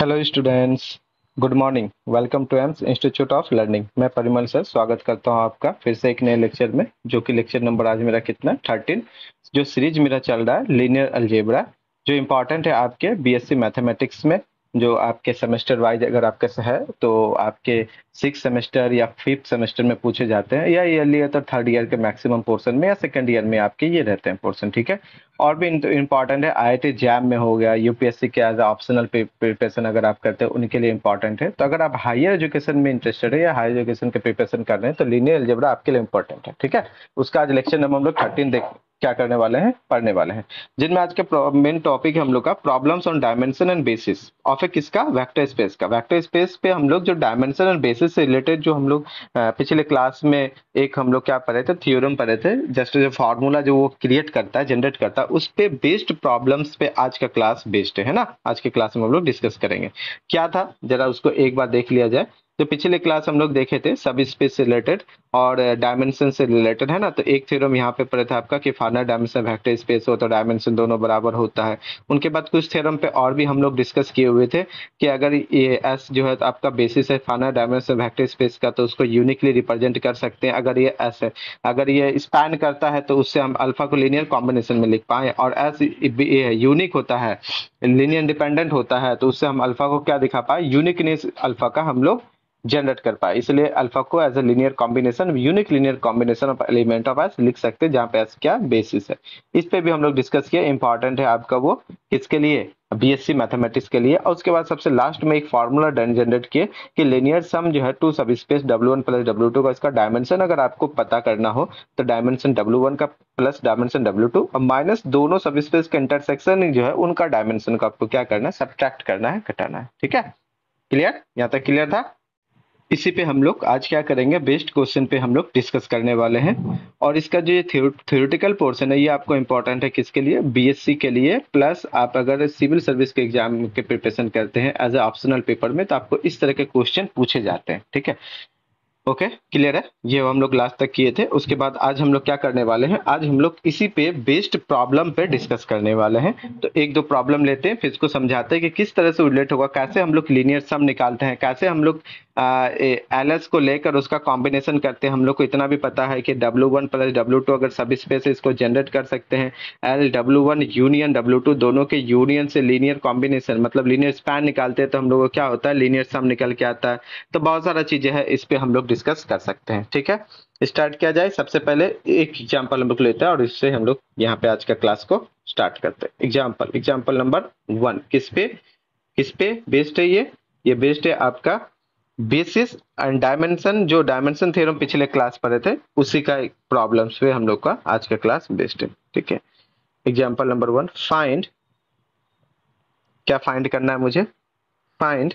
Hello students good morning welcome to Aims institute of learning मैं Parimal sir स्वागत करता हूं आपका फिर से एक नए लेक्चर में जो कि लेक्चर नंबर आज मेरा कितना थर्टीन जो सीरीज मेरा चल रहा है लीनियर अलजेबरा जो इंपॉर्टेंट है आपके बीएससी मैथमेटिक्स में जो आपके सेमेस्टर वाइज अगर आपके से है तो आपके सिक्स सेमेस्टर या फिफ्थ सेमेस्टर में पूछे जाते हैं या ईयरली तो थर्ड ईयर के मैक्सिमम पोर्सन में या सेकेंड ईयर में आपके ये रहते हैं पोर्सन ठीक है और भी इंपॉर्टेंट है आई आई जैम में हो गया यूपीएससी के एज ऑप्शनल प्रिपरेशन अगर आप करते हैं उनके लिए इंपॉर्टेंट है तो अगर आप हायर एजुकेशन में इंटरेस्टेड है या हायर एजुकेशन के प्रिपरेशन कर रहे हैं तो लीनियर एल्जेब्रा आपके लिए इंपॉर्टेंट है ठीक है उसका आज लेक्चर नंबर हम लोग थर्टीन देखें क्या करने वाले हैं पढ़ने वाले हैं जिनमें आज के मेन टॉपिक है हम लोग का problems on dimension and basis of a किसका वेक्टर स्पेस का वेक्टर स्पेस पे हम लोग जो डायमेंशन एंड बेसिस से रिलेटेड जो हम लोग पिछले क्लास में एक हम लोग क्या पढ़े थे थियोरम पढ़े थे जस्ट जो फार्मूला जो वो क्रिएट करता है जनरेट करता है उस पर बेस्ड प्रॉब्लम्स पे आज का क्लास बेस्ड है ना आज के क्लास में हम लोग डिस्कस करेंगे क्या था जरा उसको एक बार देख लिया जाए तो पिछले क्लास हम लोग देखे थे सब स्पेस से रिलेटेड और डायमेंशन uh, से रिलेटेड है ना तो एक थ्योरम यहाँ पे पड़े थे आपका कि फाइनल डायमेंशन वेक्टर स्पेस हो तो डायमेंशन दोनों बराबर होता है उनके बाद कुछ थ्योरम पे और भी हम लोग डिस्कस किए हुए थे कि अगर ये एस जो है तो आपका बेसिस है फाइनल डायमेंशन वेक्टर स्पेस का तो उसको यूनिकली रिप्रेजेंट कर सकते हैं अगर ये एस है अगर ये स्पैन करता है तो उससे हम अल्फा को लीनियर कॉम्बिनेशन में लिख पाए और एस यूनिक होता है लीनियर डिपेंडेंट होता है तो उससे हम अल्फा को क्या दिखा पाए यूनिकनेस अल्फा का हम लोग जनरेट कर पाए इसलिए अल्फा को as a linear combination unique linear combination of element of S लिख सकते हैं जहाँ पे एस क्या बेसिस है इस पे भी हम लोग डिस्कस किया इंपॉर्टेंट है आपका वो किसके लिए बीएससी मैथमेटिक्स के लिए और उसके बाद सबसे लास्ट में एक फार्मूला जनरेट किए कि लेनियर सम जो है two subspace W one plus W two का इसका डायमेंशन अगर आपको पता करना हो तो डायमेंशन डब्ल्यू वन का प्लस डायमेंशन डब्ल्यू टू और माइनस दोनों सब स्पेस का इंटरसेक्शन जो है उनका डायमेंशन को आपको क्या करना है सब्ट्रैक्ट करना है घटाना है ठीक है क्लियर यहाँ तक क्लियर था इसी पे हम लोग आज क्या करेंगे बेस्ट क्वेश्चन पे हम लोग डिस्कस करने वाले हैं और इसका जो ये थ्योरेटिकल पोर्शन है ये आपको इंपॉर्टेंट है किसके लिए बीएससी के लिए प्लस आप अगर सिविल सर्विस के एग्जाम के प्रिपरेशन करते हैं एज ए ऑप्शनल पेपर में तो आपको इस तरह के क्वेश्चन पूछे जाते हैं ठीक है ओके क्लियर है ये हम लोग लास्ट तक किए थे उसके बाद आज हम लोग क्या करने वाले हैं आज हम लोग इसी पे बेस्ड प्रॉब्लम पे डिस्कस करने वाले हैं तो एक दो प्रॉब्लम लेते हैं फिर इसको समझाते हैं कि किस तरह से रिलेट होगा कैसे हम लोग लीनियर सम निकालते हैं कैसे हम लोग एल एस को लेकर उसका कॉम्बिनेशन करते हैं हम लोग को इतना भी पता है कि W one plus W two अगर सब स्पेस इसको जनरेट कर सकते हैं L W one union W two दोनों के यूनियन से लीनियर कॉम्बिनेशन मतलब लीनियर स्पैन निकालते हैं तो हम लोग को क्या होता है लीनियर सम निकल के आता है तो बहुत सारा चीज़ें हैं इस पर हम लोग डिस्कस कर सकते हैं ठीक है स्टार्ट किया जाए सबसे पहले एक एग्जाम्पल हम लोग लेते हैं और इससे हम लोग यहाँ पे आज का क्लास को स्टार्ट करते हैं एग्जाम्पल एग्जाम्पल नंबर वन किस पे किस पे बेस्ड है ये ये बेस्ड है आपका बेसिस एंड डायमेंशन जो डायमेंशन थे पिछले क्लास पढ़े थे उसी का प्रॉब्लम्स पे हम लोग का आज का क्लास बेस्ड है ठीक है एग्जाम्पल नंबर वन फाइंड क्या फाइंड करना है मुझे फाइंड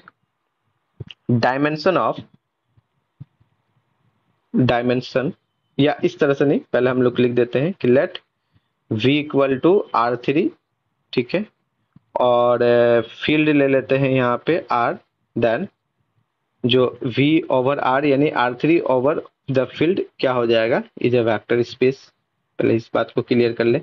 डायमेंशन ऑफ डायमेंशन या इस तरह से नहीं पहले हम लोग लिख देते हैं कि let v equal to R three ठीक है और फील्ड ले लेते हैं यहाँ पे r देन जो v ओवर r यानी R three over the field क्या हो जाएगा इज अ वैक्टर स्पेस पहले इस बात को क्लियर कर ले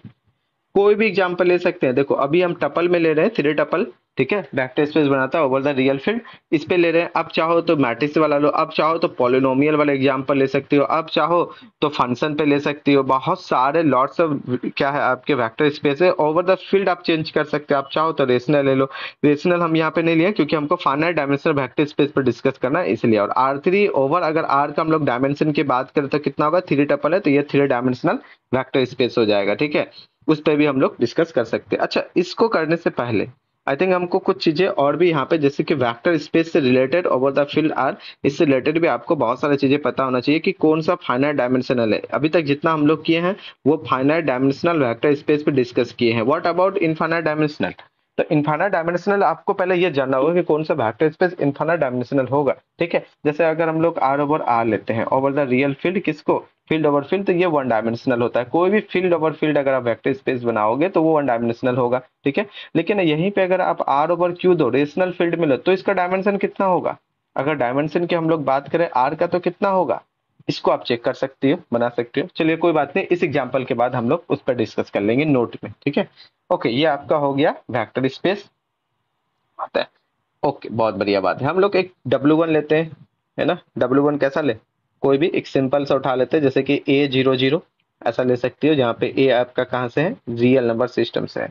कोई भी एग्जाम्पल ले सकते हैं देखो अभी हम टपल में ले रहे हैं थ्री टपल ठीक है वेक्टर स्पेस बनाता है ओवर द रियल फील्ड इस पे ले रहे हैं अब चाहो तो मैट्रिक्स वाला लो अब चाहो तो पॉलिनोमियल वाला एग्जाम्पल ले सकती हो अब चाहो तो फंक्शन पे ले सकती हो बहुत सारे लॉट्स ऑफ क्या है आपके वेक्टर स्पेस है ओवर द फील्ड आप चेंज कर सकते हो आप चाहो तो रेशनल ले लो रेशनल हम यहाँ पे नहीं लिया क्योंकि हमको फाइनल डायमेंशनल वेक्टर स्पेस पर डिस्कस करना है इसलिए और आर थ्री ओवर अगर आर का हम लोग डायमेंशन की बात करें तो कितना होगा थ्री टपल है तो ये थ्री डायमेंशनल वैक्टर स्पेस हो जाएगा ठीक है उस पर भी हम लोग डिस्कस कर सकते हैं अच्छा इसको करने से पहले आई थिंक हमको कुछ चीज़ें और भी यहाँ पे जैसे कि वेक्टर स्पेस से related over the field R इससे रिलेटेड भी आपको बहुत सारी चीज़ें पता होना चाहिए कि कौन सा फाइनाइट डायमेंशनल है अभी तक जितना हम लोग किए हैं वो फाइनाइट डायमेंशनल वेक्टर स्पेस पे डिस्कस किए हैं व्हाट अबाउट इनफाइनाइट डायमेंशनल तो इन्फाना डायमेंशनल आपको पहले ये जानना होगा कि कौन सा वेक्टर स्पेस इन्फाना डायमेंशनल होगा ठीक है जैसे अगर हम लोग आर ओवर आर लेते हैं ओवर द रियल फील्ड किसको फील्ड ओवर फील्ड तो ये वन डायमेंशनल होता है कोई भी फील्ड ओवर फील्ड अगर आप वेक्टर स्पेस बनाओगे तो वो वन डायमेंशनल होगा ठीक है लेकिन यहीं पे अगर आप आर ओवर क्यू दो रेशनल फील्ड में लो तो इसका डायमेंशन कितना होगा अगर डायमेंशन की हम लोग बात करें आर का तो कितना होगा इसको आप चेक कर सकते हो बना सकते हो चलिए कोई बात नहीं इस एग्जाम्पल के बाद हम लोग उस पर डिस्कस कर लेंगे नोट में ठीक है ओके ये आपका हो गया वेक्टर स्पेस आता है ओके बहुत बढ़िया बात है हम लोग एक डब्ल्यू वन लेते हैं है ना डब्ल्यू वन कैसा ले कोई भी एक सिंपल सा उठा लेते हैं जैसे कि ए जीरो जीरो ऐसा ले सकती हो जहाँ पे ए आपका कहाँ से है रियल नंबर सिस्टम से है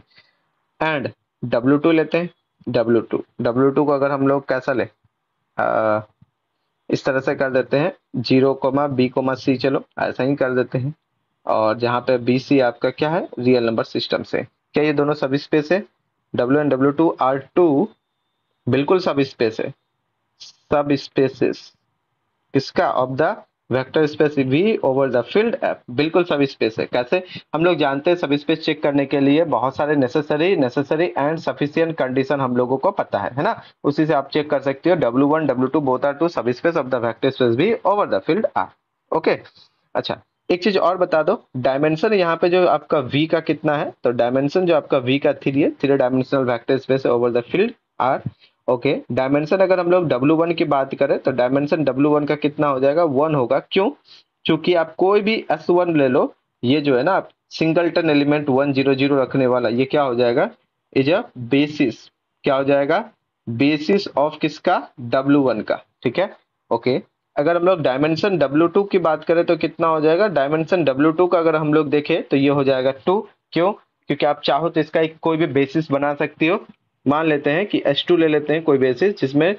एंड डब्ल्यू टू लेते हैं डब्ल्यू टू डब्ल्यू टू को अगर हम लोग कैसा ले इस तरह से कर देते हैं zero comma B comma C चलो ऐसा ही कर देते हैं और जहाँ पे बी सी आपका क्या है रियल नंबर सिस्टम से क्या ये दोनों सब स्पेस है W and W two are two बिल्कुल सब स्पेस है सब स्पेसिस किसका ऑफ द वेक्टर स्पेस भी ओवर द फील्ड एफ बिल्कुल सब स्पेस है कैसे हम लोग जानते हैं सब स्पेस चेक करने के लिए बहुत सारे necessary necessary and sufficient condition हम लोगों को पता है है ना उसी से आप चेक कर सकते हो W one W two both are two subspace of the vector space भी over the field R okay अच्छा एक चीज और बता दो डायमेंशन यहाँ पे जो आपका वी का कितना है तो डायमेंशन जो आपका वी का थ्री है three dimensional vector space over the field R okay dimension अगर हम लोग डब्ल्यू वन की बात करें तो डायमेंशन डब्ल्यू वन का कितना हो जाएगा वन होगा क्यों चूंकि आप कोई भी एस वन ले लो ये जो है ना आप singleton element one zero zero रखने वाला ये क्या हो जाएगा इज अ बेसिस क्या हो जाएगा बेसिस ऑफ किसका डब्लू वन का ठीक है ओके अगर हम लोग डायमेंशन टू की बात करें तो कितना हो जाएगा डायमेंशन डब्ल्यू टू का अगर हम लोग देखें तो ये हो जाएगा टू क्यों क्योंकि आप चाहो तो इसका एक कोई भी बेसिस बना सकती हो मान लेते हैं कि एच टू ले लेते हैं कोई बेसिस जिसमें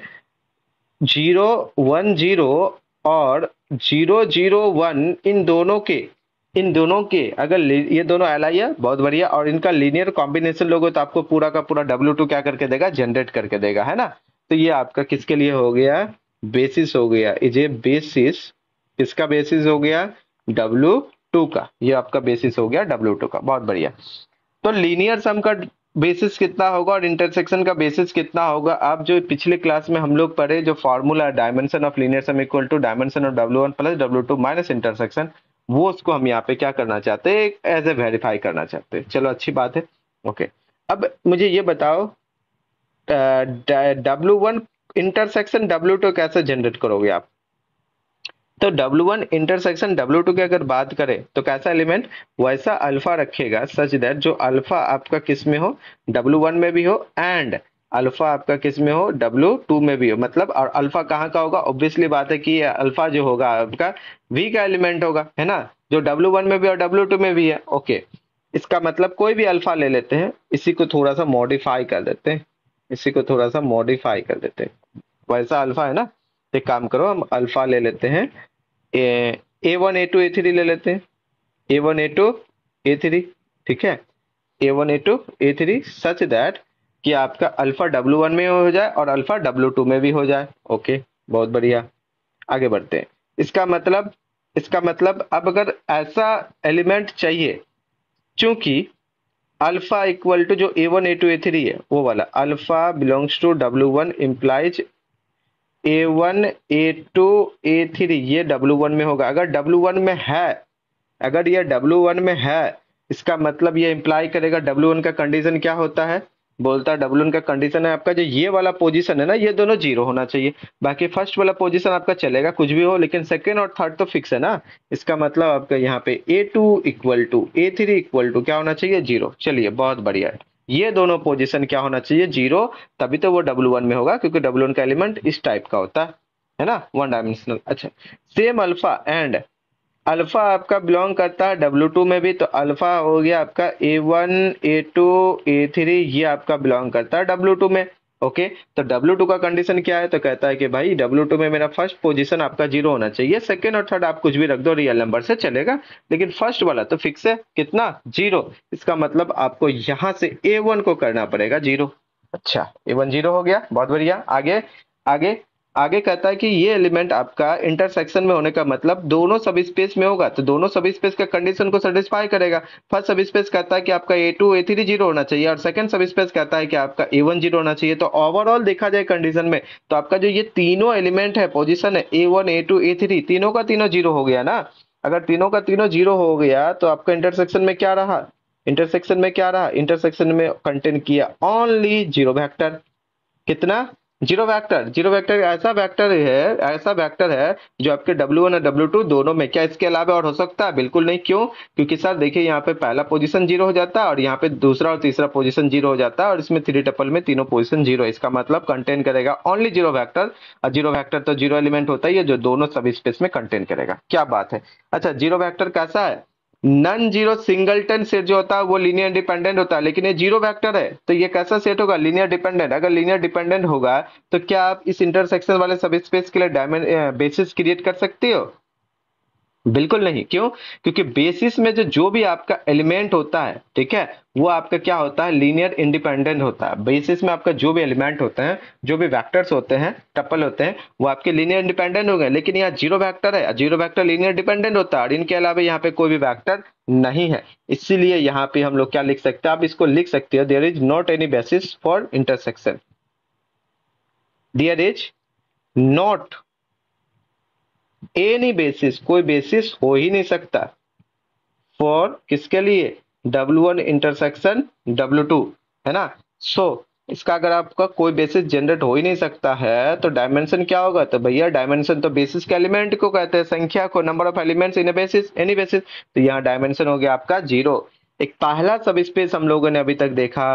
जीरो वन जीरो और जीरो जीरो वन इन दोनों के इन दोनों के अगर ये दोनों एल आई है बहुत बढ़िया और इनका लीनियर कॉम्बिनेशन लोगों तो आपको पूरा का पूरा डब्ल्यू टू क्या करके देगा जनरेट करके देगा है ना तो ये आपका किसके लिए हो गया बेसिस हो गया इज ए बेसिस किसका बेसिस हो गया डब्ल्यू टू का ये आपका बेसिस हो गया डब्ल्यू टू का बहुत बढ़िया तो लीनियर सम का बेसिस कितना होगा और इंटरसेक्शन का बेसिस कितना होगा आप जो पिछले क्लास में हम लोग पढ़े जो formula dimension of linear sum equal to dimension of W one plus W two minus intersection वो उसको हम यहाँ पे क्या करना चाहते हैं एज ए वेरीफाई करना चाहते हैं चलो अच्छी बात है ओके अब मुझे ये बताओ W one intersection W two कैसे जनरेट करोगे आप तो W1 इंटरसेक्शन W2 की अगर बात करें तो कैसा एलिमेंट वैसा अल्फा रखेगा सच दैट जो अल्फा आपका किस में हो W1 में भी हो एंड अल्फा आपका किस में हो W2 में भी हो मतलब और अल्फा कहाँ का होगा ऑब्वियसली बात है कि अल्फा जो होगा आपका V का एलिमेंट होगा है ना जो W1 में भी और W2 में भी है ओके इसका मतलब कोई भी अल्फा ले लेते हैं इसी को थोड़ा सा मॉडिफाई कर देते हैं इसी को थोड़ा सा मॉडिफाई कर देते हैं वैसा अल्फा है ना एक काम करो हम अल्फा ले लेते हैं A one A two A three ले लेते हैं A one A two A three ठीक है A one A two A three such that कि आपका अल्फा डब्लू वन में हो जाए और अल्फा डब्लू टू में भी हो जाए ओके बहुत बढ़िया आगे बढ़ते हैं इसका मतलब इसका मतलब अब अगर ऐसा एलिमेंट चाहिए क्योंकि अल्फा इक्वल टू जो A one A two A three है वो वाला alpha belongs to W one implies A one A two A three ये डब्लू वन में होगा अगर डब्लू वन में है अगर ये डब्लू वन में है इसका मतलब ये इम्प्लाई करेगा डब्लू वन का कंडीशन क्या होता है बोलता है डब्लू का कंडीशन है आपका जो ये वाला पोजीशन है ना ये दोनों जीरो होना चाहिए बाकी फर्स्ट वाला पोजीशन आपका चलेगा कुछ भी हो लेकिन सेकेंड और थर्ड तो फिक्स है ना इसका मतलब आपका यहाँ पे A two equal to A three equal to क्या होना चाहिए जीरो चलिए बहुत बढ़िया है ये दोनों पोजिशन क्या होना चाहिए जीरो तभी तो वो डब्ल्यू वन में होगा क्योंकि डब्ल्यू वन का एलिमेंट इस टाइप का होता है है ना वन डायमेंशनल अच्छा सेम अल्फा एंड अल्फा आपका बिलोंग करता है डब्लू टू में भी तो अल्फा हो गया आपका A one A two A three ये आपका बिलोंग करता है डब्लू टू में ओके तो W2 का कंडीशन क्या है तो कहता है कि भाई डब्ल्यू टू में मेरा फर्स्ट पोजीशन आपका जीरो होना चाहिए सेकेंड और थर्ड आप कुछ भी रख दो रियल नंबर से चलेगा लेकिन फर्स्ट वाला तो फिक्स है कितना जीरो इसका मतलब आपको यहाँ से ए वन को करना पड़ेगा जीरो अच्छा ए वन जीरो हो गया बहुत बढ़िया आगे आगे आगे कहता है कि ये एलिमेंट आपका इंटरसेक्शन में होने का मतलब दोनों सब स्पेस में होगा तो दोनों सब स्पेस का कंडीशन को सेटिस्फाई करेगा फर्स्ट सब स्पेस कहता है कि आपका A two A three zero होना चाहिए और सेकंड सब स्पेस कहता है कि आपका ए वन जीरो होना चाहिए तो ओवरऑल देखा जाए कंडीशन में तो आपका जो ये तीनों एलिमेंट है पोजिशन है A one A two A three तीनों का तीनों जीरो हो गया ना अगर तीनों का तीनों जीरो हो गया तो आपका इंटरसेक्शन में क्या रहा इंटरसेक्शन में क्या रहा इंटरसेक्शन में कंटेन किया ओनली जीरो वेक्टर कितना जीरो वेक्टर जीरो वेक्टर ऐसा वेक्टर है ऐसा वेक्टर है जो आपके W1 और डब्ल्यू टू दोनों में क्या इसके अलावा और हो सकता है बिल्कुल नहीं क्यों क्योंकि सर देखिए यहाँ पे पहला पोजीशन जीरो हो जाता है और यहाँ पे दूसरा और तीसरा पोजीशन जीरो हो जाता है और इसमें थ्री टपल में तीनों पोजिशन जीरो इसका मतलब कंटेन करेगा ओनली जीरो वैक्टर और जीरो वैक्टर तो जीरो एलिमेंट होता ही है जो दोनों सब स्पेस में कंटेन करेगा क्या बात है अच्छा जीरो वैक्टर कैसा है नन जीरो सिंगलटन सेट जो होता है वो लीनियर डिपेंडेंट होता है लेकिन ये जीरो वेक्टर है तो ये कैसा सेट होगा लीनियर डिपेंडेंट अगर लीनियर डिपेंडेंट होगा तो क्या आप इस इंटरसेक्शन वाले सब स्पेस के लिए बेसिस क्रिएट कर सकते हो बिल्कुल नहीं क्यों क्योंकि बेसिस में जो जो भी आपका एलिमेंट होता है ठीक है वो आपका क्या होता है लीनियर इंडिपेंडेंट होता है बेसिस में आपका जो भी एलिमेंट होते हैं जो भी वेक्टर्स होते हैं टपल होते हैं वो आपके लीनियर इंडिपेंडेंट हो गए लेकिन यहाँ जीरो वैक्टर है जीरो वैक्टर लीनियर डिपेंडेंट होता है और इनके अलावा यहाँ पे कोई भी वैक्टर नहीं है इसीलिए यहाँ पे हम लोग क्या लिख सकते हैं आप इसको लिख सकते हो there is not any basis for intersection there is not any basis कोई बेसिस हो ही नहीं सकता फॉर किसके लिए W1 one intersection W to है ना सो so, इसका अगर आपका कोई बेसिस जनरेट हो ही नहीं सकता है तो डायमेंशन क्या होगा तो भैया डायमेंशन तो बेसिस के एलिमेंट को कहते हैं संख्या को number of elements in basis any basis तो यहाँ डायमेंशन हो गया आपका जीरो एक पहला सब स्पेस हम लोगों ने अभी तक देखा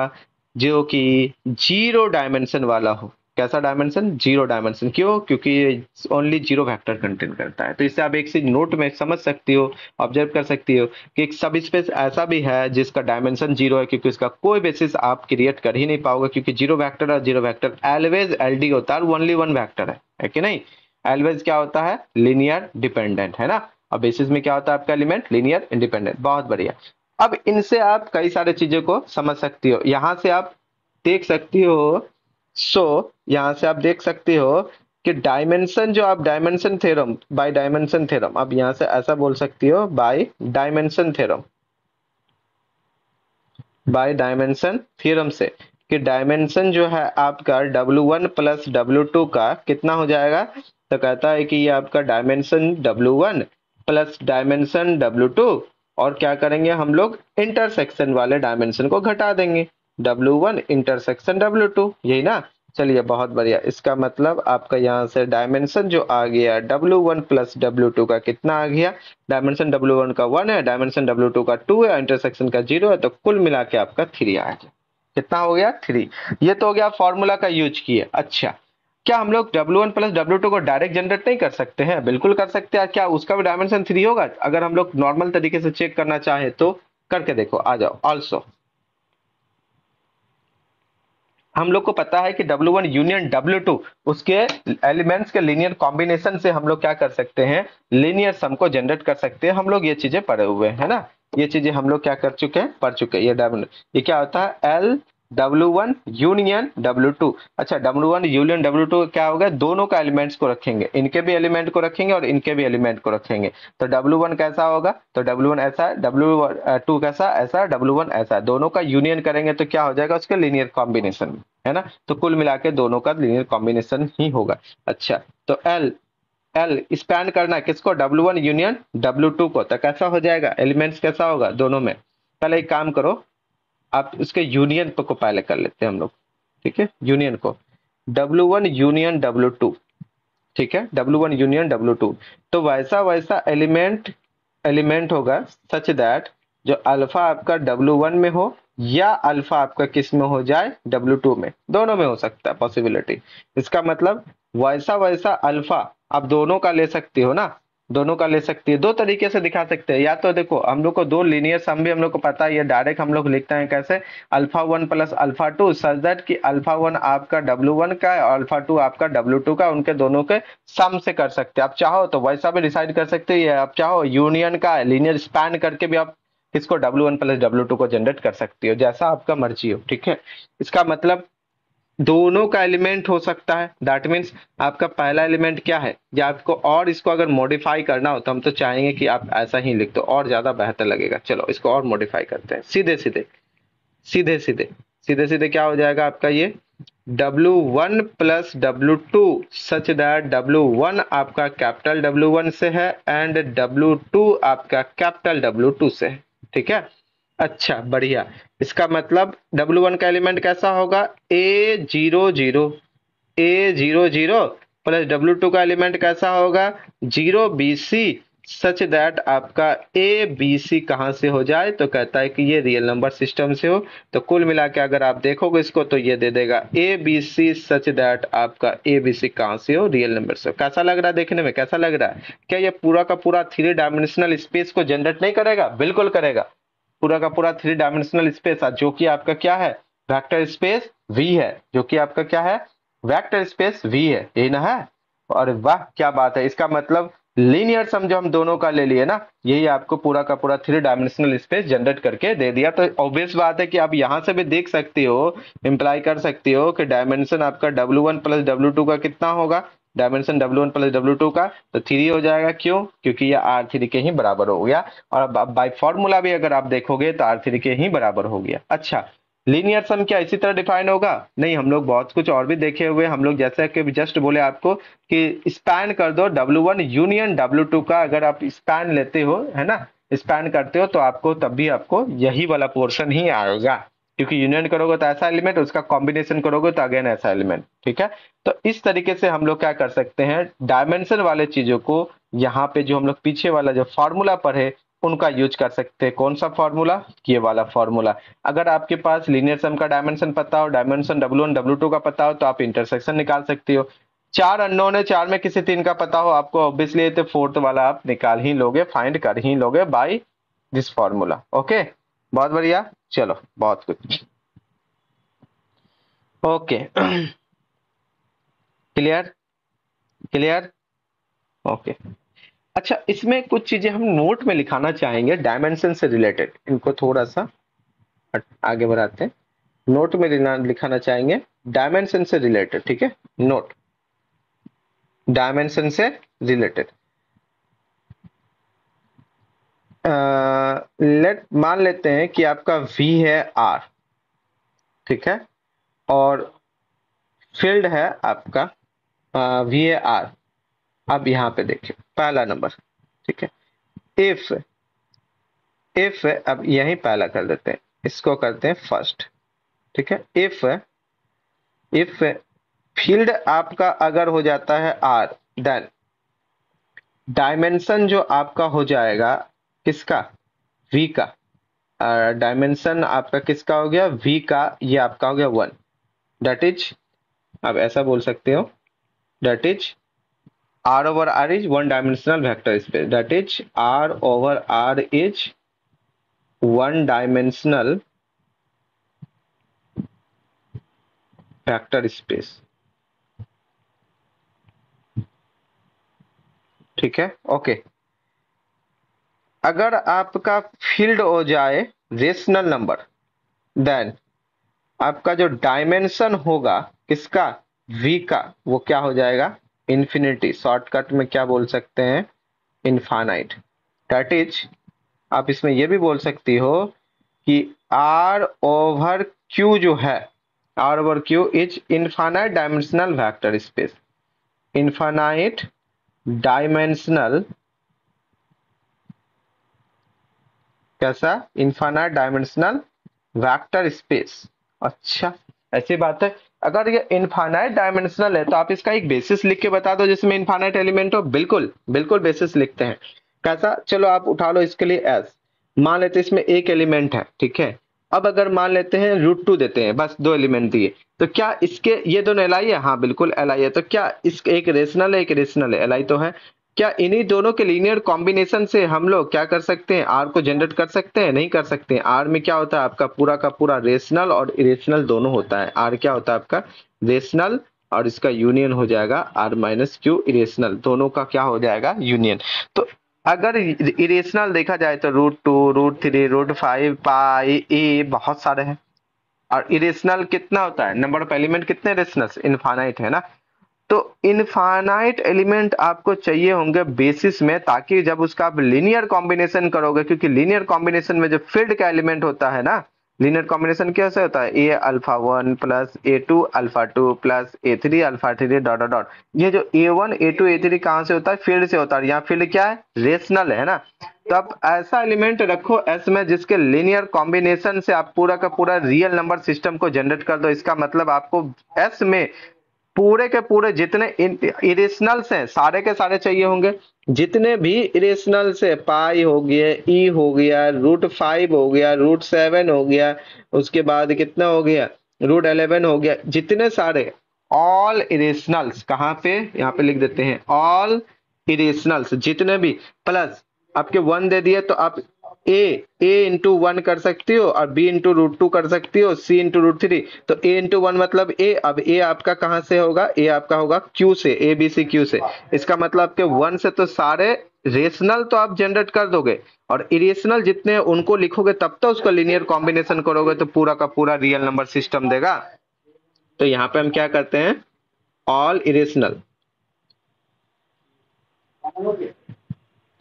जो कि जीरो डायमेंशन वाला हो कैसा डायमेंशन जीरो डायमेंशन क्यों क्योंकि ये ओनली जीरो वेक्टर कंटेन करता है तो इससे आप एक चीज नोट में समझ सकती हो ऑब्जर्व कर सकती हो कि एक सब स्पेस ऐसा भी है जिसका डायमेंशन जीरो है क्योंकि इसका कोई बेसिस आप क्रिएट कर ही नहीं पाओगे क्योंकि जीरो वैक्टर और zero vector always L D होता है ओनली वन वैक्टर है कि नहीं एलवेज क्या होता है लिनियर डिपेंडेंट है ना और बेसिस में क्या होता है आपका एलिमेंट लिनियर इंडिपेंडेंट बहुत बढ़िया अब इनसे आप कई सारे चीजों को समझ सकती हो यहां से आप देख सकती हो सो so, यहाँ से आप देख सकते हो कि डायमेंशन जो आप dimension theorem by dimension theorem आप यहां से ऐसा बोल सकती हो by dimension theorem by dimension theorem से कि डायमेंशन जो है आपका W one plus W two का कितना हो जाएगा तो कहता है कि ये आपका dimension W one plus dimension W two और क्या करेंगे हम लोग इंटरसेक्शन वाले डायमेंशन को घटा देंगे डब्ल्यू वन इंटरसेक्शन टू यही ना चलिए बहुत बढ़िया इसका मतलब आपका यहाँ से डायमेंशन जो आ गया W1 वन प्लस डब्ल्यू का कितना आ गया डायमेंशन W1 का वन है डायमेंशन W2 का टू है इंटरसेक्शन का जीरो है तो कुल मिला के आपका थ्री आ गया कितना हो गया थ्री ये तो हो गया फॉर्मूला का यूज किए अच्छा क्या हम लोग W1 वन प्लस डब्ल्यू को डायरेक्ट जनरेट नहीं कर सकते हैं बिल्कुल कर सकते हैं क्या उसका भी डायमेंशन थ्री होगा अगर हम लोग नॉर्मल तरीके से चेक करना चाहें तो करके देखो आ जाओ ऑल्सो हम लोग को पता है कि W1 यूनियन W2 उसके एलिमेंट्स के लीनियर कॉम्बिनेशन से हम लोग क्या कर सकते हैं लीनियर सम को जनरेट कर सकते हैं हम लोग ये चीजें पढ़े हुए हैं ना ये चीजें हम लोग क्या कर चुके हैं पढ़ चुके हैं ये W ये क्या होता है L W1 union W to अच्छा W1 यूनियन W2 क्या होगा दोनों का एलिमेंट्स को रखेंगे इनके भी एलिमेंट को रखेंगे और इनके भी एलिमेंट को रखेंगे तो W1 कैसा होगा तो W1 ऐसा W2 कैसा ऐसा W1 ऐसा दोनों का यूनियन करेंगे तो क्या हो जाएगा उसके लीनियर कॉम्बिनेशन में है ना तो कुल मिला के दोनों का लीनियर कॉम्बिनेशन ही होगा अच्छा तो एल एल स्पैन करना किसको वन यूनियन टू को तो कैसा हो जाएगा एलिमेंट्स कैसा होगा दोनों में पहले एक काम करो आप इसके यूनियन को पहले कर लेते हैं हम लोग ठीक है यूनियन को W1 one union W two ठीक है W1 one union W to तो वैसा वैसा एलिमेंट एलिमेंट होगा सच दैट जो अल्फा आपका डब्ल्यू वन में हो या अल्फा आपका किस में हो जाए डब्ल्यू टू में दोनों में हो सकता है पॉसिबिलिटी इसका मतलब वैसा वैसा अल्फा आप दोनों का ले सकते हो ना दोनों का ले सकती है दो तरीके से दिखा सकते हैं या तो देखो हम लोग को दो लीनियर सम भी हम लोग को पता है ये डायरेक्ट हम लोग लिखते हैं कैसे alpha one plus alpha two such that कि अल्फा वन आपका डब्ल्यू वन का है और अल्फा टू आपका डब्ल्यू टू का उनके दोनों के सम से कर सकते हैं आप चाहो तो वैसा भी डिसाइड कर सकते हैं आप चाहो यूनियन का लीनियर स्पैन करके भी आप इसको W one plus W two को जनरेट कर सकती हो जैसा आपका मर्जी हो ठीक है इसका मतलब दोनों का एलिमेंट हो सकता है दैट मीन्स आपका पहला एलिमेंट क्या है या आपको और इसको अगर मॉडिफाई करना हो तो हम तो चाहेंगे कि आप ऐसा ही लिख दो और ज़्यादा बेहतर लगेगा चलो इसको और मॉडिफाई करते हैं सीधे सीधे सीधे सीधे सीधे सीधे क्या हो जाएगा आपका ये W1 one plus W two such that W one आपका कैपिटल W1 वन से है एंड W2 टू आपका कैपिटल W2 टू से है ठीक है अच्छा बढ़िया इसका मतलब W1 वन का एलिमेंट कैसा होगा A zero zero A zero zero plus W two का एलिमेंट कैसा होगा zero B C such that आपका ए बी सी कहाँ से हो जाए तो कहता है कि ये रियल नंबर सिस्टम से हो तो कुल मिला के अगर आप देखोगे इसको तो ये दे देगा ए बी सी सच दैट आपका ए बी सी कहाँ से हो रियल नंबर से हो कैसा लग रहा है देखने में कैसा लग रहा है क्या ये पूरा का पूरा थ्री डायमेंशनल स्पेस को जनरेट नहीं करेगा बिल्कुल करेगा पूरा का पूरा थ्री डायमेंशनल स्पेस है जो कि आपका क्या है वेक्टर स्पेस वी है जो कि आपका क्या है वेक्टर स्पेस वी है यही ना है और वाह क्या बात है इसका मतलब लीनियर समझो हम दोनों का ले लिए ना यही आपको पूरा का पूरा थ्री डायमेंशनल स्पेस जनरेट करके दे दिया तो ऑब्वियस बात है कि आप यहाँ से भी देख सकते हो इम्प्लाई कर सकते हो कि डायमेंशन आपका डब्ल्यू वन प्लस डब्ल्यू का कितना होगा dimension W one plus W two का तो थ्री हो जाएगा क्यों क्योंकि ये आर थ्री के ही बराबर हो गया और अब बाई फॉर्मूला भी अगर आप देखोगे तो आर थ्री के ही बराबर हो गया अच्छा लीनियर सम क्या इसी तरह डिफाइन होगा नहीं हम लोग बहुत कुछ और भी देखे हुए हम लोग जैसे कि जस्ट बोले आपको कि स्पैन कर दो W one union W two का अगर आप स्पैन लेते हो है ना स्पैन करते हो तो आपको तब भी आपको यही वाला पोर्शन ही आएगा क्योंकि यूनियन करोगे तो ऐसा एलिमेंट उसका कॉम्बिनेशन करोगे तो अगेन ऐसा एलिमेंट ठीक है तो इस तरीके से हम लोग क्या कर सकते हैं डायमेंशन वाले चीजों को यहाँ पे जो हम लोग पीछे वाला जो फॉर्मूला पढ़े उनका यूज कर सकते हैं कौन सा फॉर्मूला ये वाला फॉर्मूला अगर आपके पास लीनियर सम का डायमेंशन पता हो dimension W one W two का पता हो तो आप इंटरसेक्शन निकाल सकते हो चार अननोन है चार में किसी तीन का पता हो आपको ऑब्वियसली तो फोर्थ वाला आप निकाल ही लोगे फाइंड कर ही लोगे बाई दिस फॉर्मूला ओके बहुत बढ़िया चलो बहुत कुछ ओके क्लियर क्लियर ओके अच्छा इसमें कुछ चीजें हम नोट में लिखाना चाहेंगे डायमेंशन से रिलेटेड इनको थोड़ा सा आगे बढ़ाते हैं नोट में लिखाना चाहेंगे डायमेंशन से रिलेटेड ठीक है नोट डायमेंशन से रिलेटेड लेट मान लेते हैं कि आपका वी है आर ठीक है और फील्ड है आपका वी ए आर अब यहाँ पे देखिए पहला नंबर ठीक है इफ इफ अब यही पहला कर देते हैं इसको करते हैं फर्स्ट ठीक है इफ इफ फील्ड आपका अगर हो जाता है आर देन डायमेंशन जो आपका हो जाएगा किसका v का डायमेंशन आपका किसका हो गया v का ये आपका हो गया वन डेट इज आप ऐसा बोल सकते हो that is r over r is one dimensional vector space that is r over r is one dimensional vector space ठीक है ओके okay. अगर आपका फील्ड हो जाए रेशनल नंबर देन आपका जो डायमेंशन होगा किसका वी का वो क्या हो जाएगा इन्फिनिटी शॉर्टकट में क्या बोल सकते हैं इन्फानाइट डेट इज आप इसमें यह भी बोल सकती हो कि आर ओवर क्यू जो है R over Q is infinite dimensional vector space infinite dimensional कैसा इन्फानाइट डायमेंशनल वैक्टर स्पेस अच्छा ऐसी बात है अगर ये इन्फानाइट डायमेंशनल है तो आप इसका एक बेसिस लिख के बता दो जिसमें इन्फानाइट एलिमेंट हो बिल्कुल बिल्कुल बेसिस लिखते हैं कैसा चलो आप उठा लो इसके लिए एस मान लेते इसमें एक एलिमेंट है ठीक है अब अगर मान लेते हैं रूट टू देते हैं बस दो एलिमेंट दिए तो क्या इसके ये दोनों एल आई है हाँ बिल्कुल एल आई है तो क्या इसके एक रेशनल है एक रेशनल है एल आई तो है क्या इन्हीं दोनों के लीनियर कॉम्बिनेशन से हम लोग क्या कर सकते हैं आर को जनरेट कर सकते हैं नहीं कर सकते हैं आर में क्या होता है आपका पूरा का पूरा रेशनल और इरेशनल दोनों होता है आर क्या होता है आपका रेशनल और इसका यूनियन हो जाएगा आर माइनस क्यू इरेशनल दोनों का क्या हो जाएगा यूनियन तो अगर इरेशनल देखा जाए तो root two root three root five pi A बहुत सारे हैं और इरेशनल कितना होता है नंबर ऑफ एलिमेंट कितने रेशनल इनफाइनाइट है ना तो इनफाइनाइट एलिमेंट आपको चाहिए होंगे बेसिस में ताकि जब उसका आप लीनियर कॉम्बिनेशन करोगे क्योंकि लीनियर कॉम्बिनेशन में जो फील्ड का एलिमेंट होता है ना लीनियर कॉम्बिनेशन कैसे होता है A alpha one plus A two alpha two plus A three alpha three dot dot ये जो A one A two A three कहाँ से होता है फील्ड से होता है यहाँ फील्ड क्या है रेशनल है ना तो आप ऐसा एलिमेंट रखो एस में जिसके लीनियर कॉम्बिनेशन से आप पूरा का पूरा रियल नंबर सिस्टम को जनरेट कर दो इसका मतलब आपको एस में पूरे के पूरे जितने इरेशनल्स हैं सारे के सारे चाहिए होंगे जितने भी इरेशनल से पाई हो गया ई हो गया रूट फाइव हो गया रूट सेवन हो गया उसके बाद कितना हो गया रूट एलेवन हो गया जितने सारे ऑल इरेशनल्स कहाँ पे यहाँ पे लिख देते हैं ऑल इरेशनल्स जितने भी प्लस आपके वन दे दिए तो आप ए ए इंटू वन कर सकती हो और बी इंटू रूट टू कर सकती हो सी इंटू रूट थ्री तो ए इंटू वन मतलब ए अब ए आपका कहाँ से होगा ए आपका होगा क्यू से ए बी सी क्यू से इसका मतलब कि वन से तो सारे रेशनल तो आप जनरेट कर दोगे और इरेशनल जितने उनको लिखोगे तब तो उसका लिनियर कॉम्बिनेशन करोगे तो पूरा का पूरा रियल नंबर सिस्टम देगा तो यहाँ पे हम क्या करते हैं ऑल इरेशनल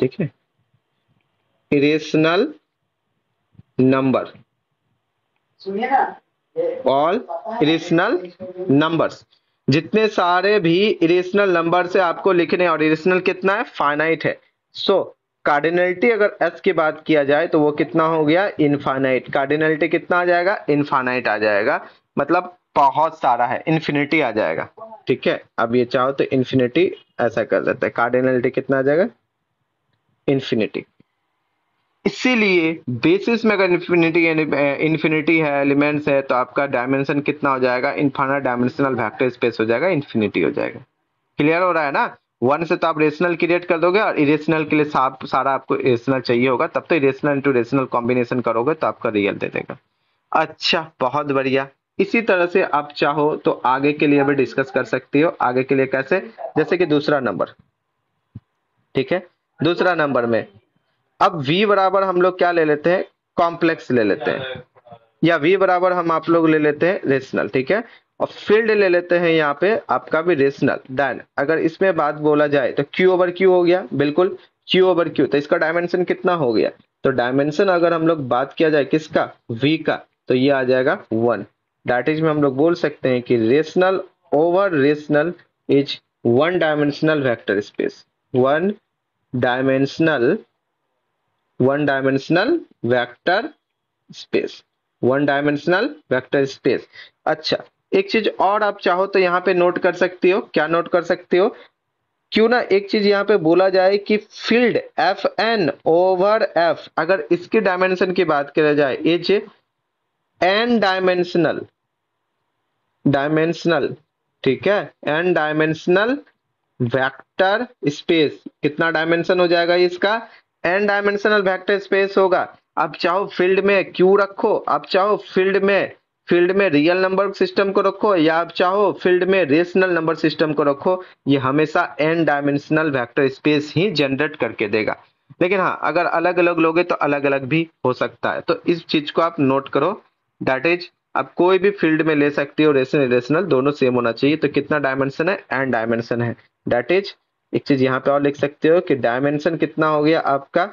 ठीक है rational number all irrational numbers जितने सारे भी इरेशनल नंबर से आपको लिखने और इरेशनल कितना है फाइनाइट है सो so, कार्डिनलिटी अगर एस की बात किया जाए तो वो कितना हो गया इनफाइनाइट कार्डिनलिटी कितना आ जाएगा इनफाइनाइट आ जाएगा मतलब बहुत सारा है इन्फिनिटी आ जाएगा ठीक है अब ये चाहो तो इन्फिनिटी ऐसा कर देते हैं कार्डिनलिटी कितना आ जाएगा इन्फिनिटी इसीलिए बेसिस में अगर इन्फिनिटी इन्फिनिटी है एलिमेंट्स है तो आपका डायमेंशन कितना हो जाएगा इन्फाना डायमेंशनल वेक्टर स्पेस हो जाएगा इन्फिनिटी हो जाएगा क्लियर हो रहा है ना वन से तो आप रेशनल क्रिएट कर दोगे और इरेशनल के लिए साफ सारा आपको इरेशनल चाहिए होगा तब तो इरेशनल इंटू रेशनल कॉम्बिनेशन करोगे तो आपका रियल दे देगा अच्छा बहुत बढ़िया इसी तरह से आप चाहो तो आगे के लिए भी डिस्कस कर सकती हो आगे के लिए कैसे जैसे कि दूसरा नंबर ठीक है दूसरा नंबर में अब v बराबर हम लोग क्या ले लेते हैं कॉम्प्लेक्स ले लेते हैं या v बराबर हम आप लोग ले लेते हैं रेशनल ठीक है और फील्ड ले लेते हैं यहाँ पे आपका भी रेशनल देन अगर इसमें बात बोला जाए तो q ओवर q हो गया बिल्कुल q ओवर q तो इसका डायमेंशन कितना हो गया तो डायमेंशन अगर हम लोग बात किया जाए किसका v का तो ये आ जाएगा वन डैट इज में हम लोग बोल सकते हैं कि rational over rational is one dimensional vector space one dimensional one dimensional vector space one dimensional vector space अच्छा एक चीज और आप चाहो तो यहाँ पे नोट कर सकते हो क्या नोट कर सकते हो क्यों ना एक चीज यहाँ पे बोला जाए कि field F N over F अगर इसके डायमेंशन की बात किया जाए एच एन डायमेंशनल डायमेंशनल ठीक है एन डायमेंशनल वेक्टर स्पेस कितना डायमेंशन हो जाएगा इसका एन डायमेंशनल वेक्टर स्पेस होगा आप चाहो फील्ड में क्यू रखो आप चाहो फील्ड में फील्ड में रियल नंबर सिस्टम को रखो या आप चाहो फील्ड में रेशनल नंबर सिस्टम को रखो ये हमेशा एन डायमेंशनल वेक्टर स्पेस ही जनरेट करके देगा लेकिन हाँ अगर अलग अलग लोगे तो अलग अलग भी हो सकता है तो इस चीज को आप नोट करो दैट इज आप कोई भी फील्ड में ले सकते हो रेशनल रेशनल दोनों सेम होना चाहिए तो कितना डायमेंशन है एन डायमेंशन है दैट इज एक चीज यहाँ पे और लिख सकते हो कि डायमेंशन कितना हो गया आपका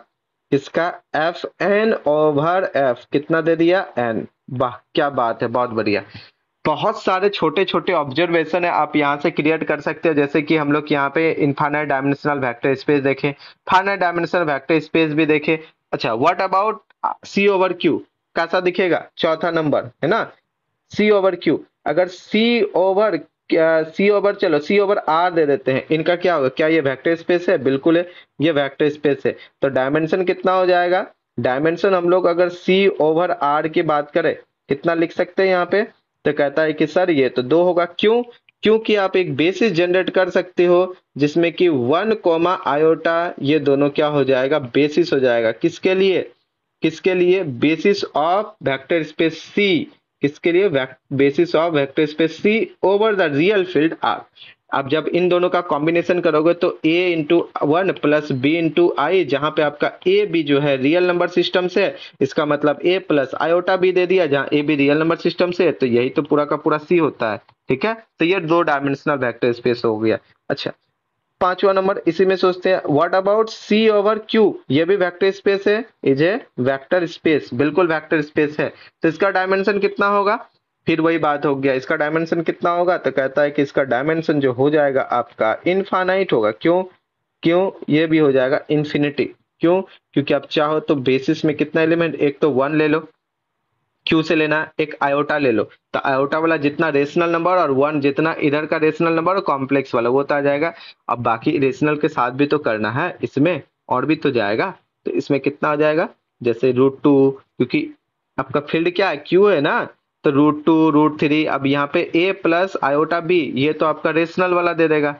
इसका एफ एन ओवर एफ कितना दे दिया एन वाह क्या बात है बहुत बढ़िया बहुत सारे छोटे छोटे ऑब्जर्वेशन है आप यहाँ से क्रिएट कर सकते हो जैसे कि हम लोग यहाँ पे इनफाइनाइट डायमेंशनल वेक्टर स्पेस देखें फाइनाइट डायमेंशनल वेक्टर स्पेस भी देखें अच्छा what about C over Q कैसा दिखेगा चौथा नंबर है ना सी ओवर क्यू अगर सी ओवर सी ओवर चलो सी ओवर आर दे देते हैं इनका क्या होगा क्या ये वेक्टर स्पेस है बिल्कुल है ये वेक्टर स्पेस है तो डायमेंशन कितना हो जाएगा डायमेंशन हम लोग अगर सी ओवर आर की बात करें कितना लिख सकते हैं यहाँ पे तो कहता है कि सर ये तो दो होगा क्यों क्योंकि आप एक बेसिस जनरेट कर सकते हो जिसमें कि वन कोमा आयोटा ये दोनों क्या हो जाएगा बेसिस हो जाएगा किसके लिए किसके लिए basis of vector space C इसके लिए basis of vector space C over the real field R आप जब इन दोनों का कॉम्बिनेशन करोगे तो A into one plus B into I जहां पे आपका ए भी जो है रियल नंबर सिस्टम से इसका मतलब ए प्लस आयोटा भी दे दिया जहाँ A B real number system से तो यही तो पूरा का पूरा सी होता है ठीक है तो ये दो डायमेंशनल वेक्टर स्पेस हो गया अच्छा पांचवा नंबर इसी में सोचते हैं what about C over Q ये भी वेक्टर स्पेस है इज ए वेक्टर स्पेस बिल्कुल वेक्टर स्पेस है तो इसका डायमेंशन कितना होगा फिर वही बात हो गया इसका डायमेंशन कितना होगा तो कहता है कि इसका डायमेंशन जो हो जाएगा आपका इनफाइनाइट होगा क्यों क्यों ये भी हो जाएगा इन्फिनिटी क्यों क्योंकि आप चाहो तो बेसिस में कितना एलिमेंट एक तो वन ले लो क्यू से लेना है एक आयोटा ले लो तो आयोटा वाला जितना रेशनल नंबर और वन जितना इधर का रेशनल नंबर और कॉम्प्लेक्स वाला वो तो आ जाएगा अब बाकी रेशनल के साथ भी तो करना है इसमें और भी तो जाएगा तो इसमें कितना आ जाएगा जैसे रूट टू क्योंकि आपका फील्ड क्या है क्यू है ना तो रूट टू रूट थ्री अब यहाँ पे ए प्लस आयोटा बी ये तो आपका रेशनल वाला दे देगा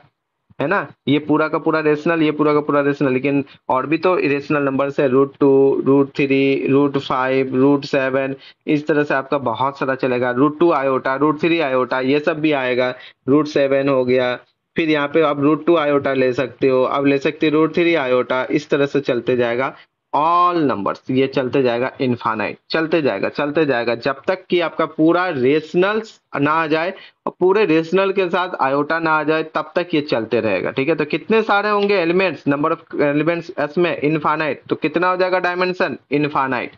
है ना ये पूरा का पूरा रेशनल ये पूरा का पूरा रेशनल लेकिन और भी तो रेशनल नंबर है root two root three root five root seven इस तरह से आपका बहुत सारा चलेगा root two iota root three iota ये सब भी आएगा रूट सेवन हो गया फिर यहाँ पे आप रूट टू आयोटा ले सकते हो अब ले सकते हो रूट थ्री आयोटा इस तरह से चलते जाएगा ऑल नंबर ये चलते जाएगा इनफाइनाइट चलते जाएगा चलते जाएगा जब तक कि आपका पूरा रेशनल ना आ जाए और पूरे रेशनल के साथ आयोटा ना आ जाए तब तक ये चलते रहेगा ठीक है तो कितने सारे होंगे elements number of elements S में इनफाइनाइट तो कितना हो जाएगा डायमेंशन इनफाइनाइट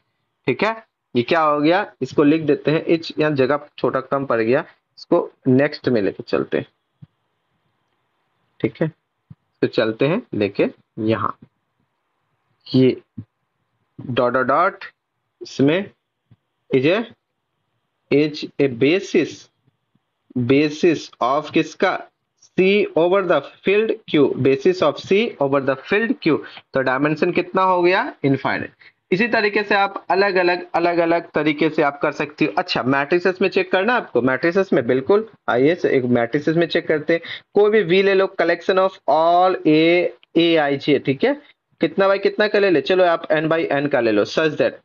ठीक है ये क्या हो गया इसको लिख देते हैं इच यहाँ जगह छोटा कम पड़ गया इसको नेक्स्ट में लेके चलते ठीक है तो चलते हैं लेके यहाँ ये डॉट डॉट डॉट इसमें is a is a basis basis of किसका C over the field Q basis of C over the field Q तो डायमेंशन कितना हो गया इनफाइनाइट इसी तरीके से आप अलग अलग अलग अलग तरीके से आप कर सकती हो अच्छा मैट्रिसेस में चेक करना आपको मैट्रिसेस में बिल्कुल आइए एक मैट्रिसेस में चेक करते हैं कोई भी वी ले लो collection of all A A I J ठीक है कितना बाई कितना का ले ले चलो आप एन बाई एन का ले लो such that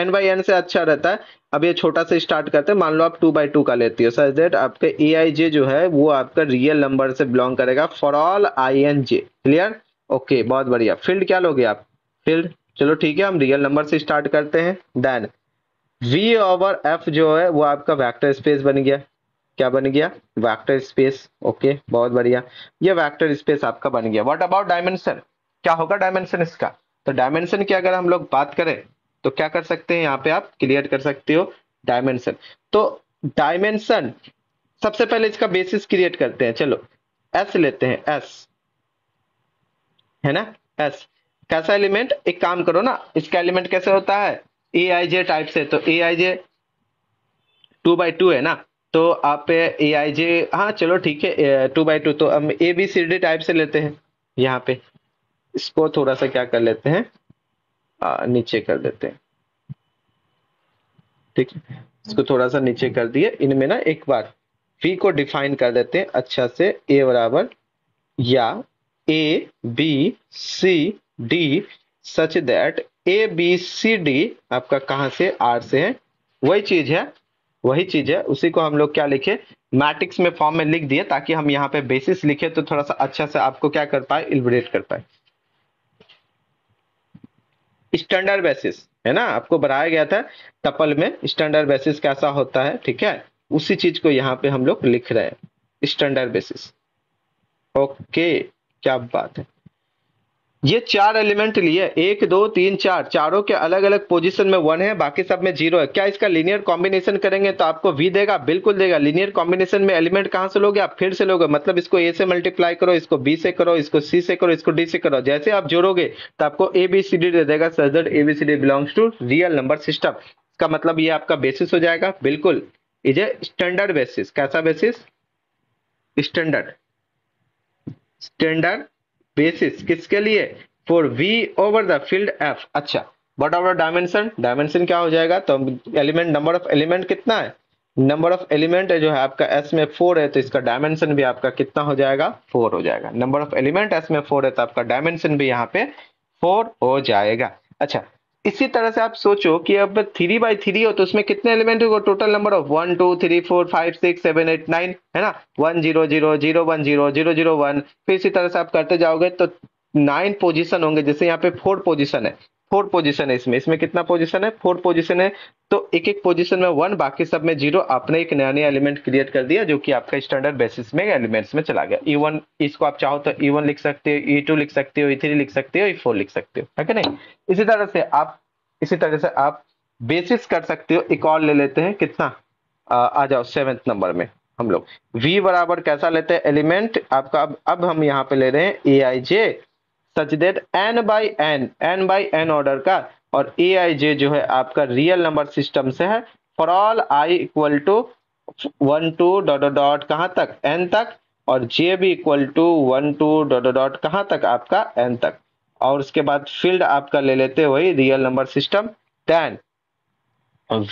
N by N से अच्छा रहता है अब ये छोटा से स्टार्ट करते हैं मान लो आप टू बाई टू का लेती हो सच देट आपके ए आई जे जो है वो आपका रियल नंबर से बिलोंग करेगा for all I and J clear okay बहुत बढ़िया फील्ड क्या लोगे आप फील्ड चलो ठीक है हम रियल नंबर से स्टार्ट करते हैं देन वी ओवर एफ जो है वो आपका वैक्टर स्पेस बन गया क्या बन गया वैक्टर स्पेस ओके बहुत बढ़िया ये वैक्टर स्पेस आपका बन गया व्हाट अबाउट डायमेंशन क्या होगा डायमेंशन इसका तो डायमेंशन की अगर हम लोग बात करें तो क्या कर सकते हैं यहाँ पे आप क्लियर कर सकते हो डायमेंशन तो डायमेंशन सबसे पहले इसका बेसिस क्रिएट करते हैं चलो एस लेते हैं एस है ना एस कैसा एलिमेंट एक काम करो ना इसका एलिमेंट कैसे होता है ए आई जे टाइप से तो A I J two by two है ना तो आप ए आई जे हाँ चलो ठीक है टू बाई टू तो हम A B C D type से लेते हैं यहाँ पे इसको थोड़ा सा क्या कर लेते हैं आ, नीचे कर देते हैं ठीक है इसको थोड़ा सा नीचे कर दिए इनमें ना एक बार v को डिफाइन कर देते हैं अच्छा से a बराबर या a b c d such that a b c d आपका कहां से r से है वही चीज है वही चीज है उसी को हम लोग क्या लिखे मैट्रिक्स में फॉर्म में लिख दिए ताकि हम यहाँ पे बेसिस लिखे तो थोड़ा सा अच्छा से आपको क्या कर पाए इलिब्रेट कर पाए स्टैंडर्ड बेसिस है ना आपको बताया गया था टपल में स्टैंडर्ड बेसिस कैसा होता है ठीक है उसी चीज को यहाँ पे हम लोग लिख रहे हैं स्टैंडर्ड बेसिस ओके क्या बात है ये चार एलिमेंट लिए एक दो तीन चार चारों के अलग अलग पोजीशन में वन है बाकी सब में जीरो है क्या इसका लीनियर कॉम्बिनेशन करेंगे तो आपको वी देगा बिल्कुल देगा लीनियर कॉम्बिनेशन में एलिमेंट कहां से लोगे आप फिर से लोगे मतलब इसको ए से मल्टीप्लाई करो इसको बी से करो इसको सी से करो इसको डी से करो जैसे आप जोड़ोगे तो आपको ए बी सी डी दे देगा such that A B C D belongs to real number system इसका मतलब ये आपका बेसिस हो जाएगा बिल्कुल इज ए स्टैंडर्ड बेसिस कैसा बेसिस स्टैंडर्ड स्टैंडर्ड बेसिस किसके लिए for V over the field F अच्छा वट आवर डायमेंशन डायमेंशन क्या हो जाएगा तो एलिमेंट नंबर ऑफ एलिमेंट कितना है नंबर ऑफ एलिमेंट जो है आपका एस में फोर है तो इसका डायमेंशन भी आपका कितना हो जाएगा फोर हो जाएगा नंबर ऑफ एलिमेंट एस में फोर है तो आपका डायमेंशन भी यहाँ पे फोर हो जाएगा अच्छा इसी तरह से आप सोचो कि अब थ्री बाई थ्री हो तो उसमें कितने एलिमेंट होगा total number of one two three four five six seven eight nine है ना one zero zero zero one zero zero zero one फिर इसी तरह से आप करते जाओगे तो नाइन पोजिशन होंगे जैसे यहाँ पे फोर पोजिशन है फोर पोजिशन है इसमें इसमें कितना पोजिशन है फोर पोजिशन है तो एक एक पोजीशन में वन बाकी सब में जीरो आपने एक नया नया एलिमेंट क्रिएट कर दिया जो कि आपका स्टैंडर्ड बेसिस में एलिमेंट्स में चला गया ई e वन इसको आप चाहो तो ई e वन लिख सकते हो ई e टू लिख सकते हो ई थ्री लिख सकते हो ई फोर लिख सकते हो है नहीं इसी तरह से आप इसी तरह से आप बेसिस कर सकते हो एक और ले लेते हैं कितना आ, आ जाओ सेवेंथ नंबर में हम लोग v बराबर कैसा लेते हैं एलिमेंट आपका अब अब हम यहाँ पे ले रहे हैं A I J such that N by N N by N order का और ए आई जे जो है आपका रियल नंबर सिस्टम से है for all I equal to one two dot dot कहाँ तक एन तक और जे भी equal to one two dot dot कहाँ तक आपका एन तक और उसके बाद फील्ड आपका ले लेते वही real number system ten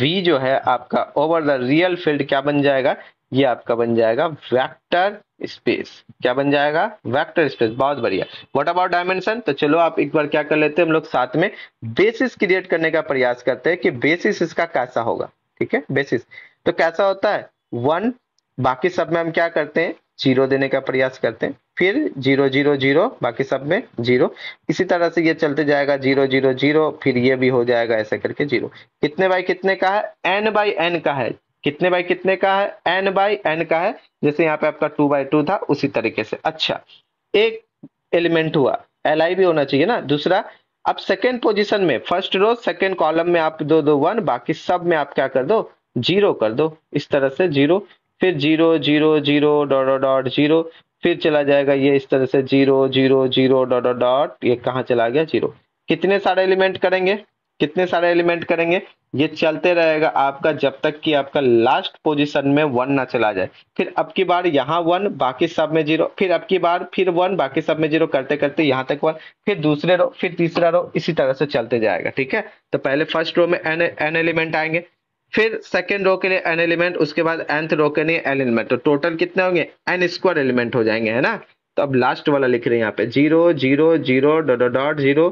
V जो है आपका ओवर द रियल फील्ड क्या बन जाएगा ये आपका बन जाएगा वेक्टर स्पेस क्या बन जाएगा वेक्टर स्पेस बहुत बढ़िया व्हाट अबाउट डायमेंशन तो चलो आप एक बार क्या कर लेते हैं हम लोग साथ में बेसिस क्रिएट करने का प्रयास करते हैं कि बेसिस इसका कैसा होगा ठीक है बेसिस तो कैसा होता है वन बाकी सब में हम क्या करते हैं जीरो देने का प्रयास करते हैं फिर जीरो जीरो जीरो बाकी सब में जीरो इसी तरह से ये चलते जाएगा जीरो जीरो जीरो फिर ये भी हो जाएगा ऐसे करके जीरो कितने बाई कितने का है एन बाई एन का है कितने बाई कितने का है एन बाई एन का है जैसे यहाँ पे आपका टू बाई टू था उसी तरीके से अच्छा एक एलिमेंट हुआ एल भी होना चाहिए ना दूसरा अब सेकेंड पोजिशन में फर्स्ट रो सेकेंड कॉलम में आप दो दो वन बाकी सब में आप क्या कर दो जीरो कर दो इस तरह से जीरो फिर zero zero zero dot dot zero फिर चला जाएगा ये इस तरह से zero zero zero dot dot ये कहाँ चला गया जीरो कितने सारे एलिमेंट करेंगे कितने सारे एलिमेंट करेंगे ये चलते रहेगा आपका जब तक कि आपका लास्ट पोजीशन में वन ना चला जाए फिर अब की बार यहाँ वन बाकी सब में जीरो फिर अब की बार फिर वन बाकी सब में जीरो करते करते यहाँ तक वन फिर दूसरे रो फिर तीसरा रो इसी तरह से चलते जाएगा ठीक है तो पहले फर्स्ट रो में एन एन एलिमेंट आएंगे फिर सेकेंड रो के लिए एन एलिमेंट उसके बाद एंथ रो के लिए एन एलिमेंट तो टोटल कितने होंगे एन स्क्वायर एलिमेंट हो जाएंगे है ना तो अब लास्ट वाला लिख रहे हैं यहाँ पे zero zero zero dot dot zero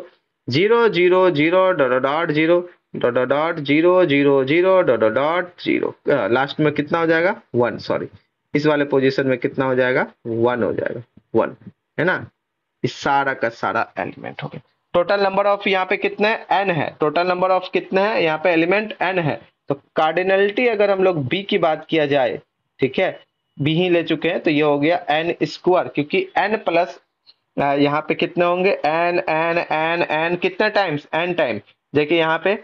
zero zero zero dot dot zero dot dot zero zero zero dot dot zero last में कितना हो जाएगा वन सॉरी इस वाले पोजीशन में कितना हो जाएगा वन हो जाएगा वन है ना इस सारा का सारा एलिमेंट हो गया टोटल नंबर ऑफ यहाँ पे कितने एन है टोटल नंबर ऑफ कितने हैं यहाँ पे एलिमेंट एन है तो कार्डिनलिटी अगर हम लोग बी की बात किया जाए ठीक है बी ही ले चुके हैं तो ये हो गया एन स्क्वायर क्योंकि एन प्लस यहाँ पे कितने होंगे एन एन एन एन कितने टाइम्स एन टाइम देखिए यहाँ पे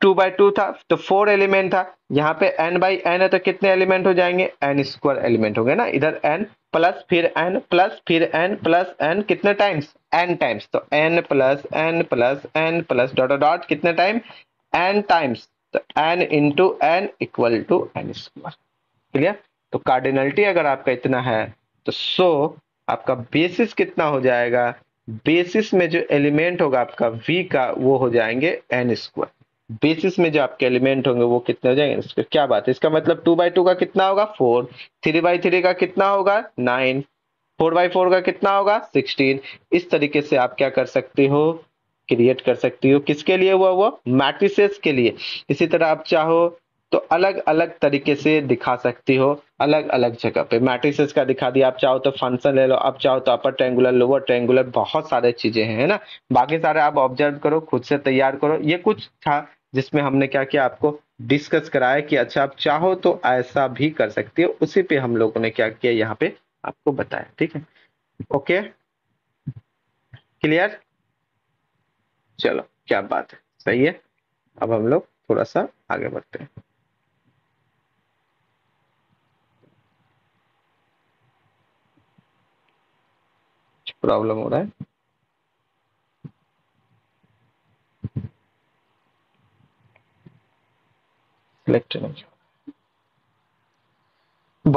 टू बाई टू था तो फोर एलिमेंट था यहाँ पे एन बाई एन है तो कितने एलिमेंट हो जाएंगे एन स्क्वायर एलिमेंट हो गए ना इधर एन प्लस फिर एन प्लस फिर एन प्लस एन कितने टाइम्स एन टाइम्स तो N plus N plus N plus dot dot कितने टाइम एन टाइम्स तो N into N equal to N square clear तो कार्डिनलिटी अगर आपका इतना है तो सो so, आपका बेसिस कितना हो जाएगा बेसिस में जो एलिमेंट होगा आपका v का वो हो जाएंगे एन स्क्वायर बेसिस में जो आपके एलिमेंट होंगे वो कितने हो जाएंगे क्या बात है इसका मतलब टू बाई टू का कितना होगा फोर थ्री बाई थ्री का कितना होगा नाइन फोर बाई फोर का कितना होगा सिक्सटीन इस तरीके से आप क्या कर सकते हो क्रिएट कर सकती हो किसके लिए हुआ वो मैट्रिसेस के लिए इसी तरह आप चाहो तो अलग अलग तरीके से दिखा सकती हो अलग अलग जगह पे मैट्रिसेस का दिखा दिया आप चाहो तो फंक्शन ले लो आप चाहो तो अपर ट्रेंगुलर लोअर ट्रेंगुलर बहुत सारे चीजें हैं है ना बाकी सारे आप ऑब्जर्व करो खुद से तैयार करो ये कुछ था जिसमें हमने क्या किया आपको डिस्कस कराया कि अच्छा आप चाहो तो ऐसा भी कर सकती हो उसी पे हम लोगों ने क्या किया यहाँ पे आपको बताया ठीक है ओके क्लियर चलो क्या बात है सही है अब हम लोग थोड़ा सा आगे बढ़ते हैं प्रॉब्लम हो रहा है सिलेक्ट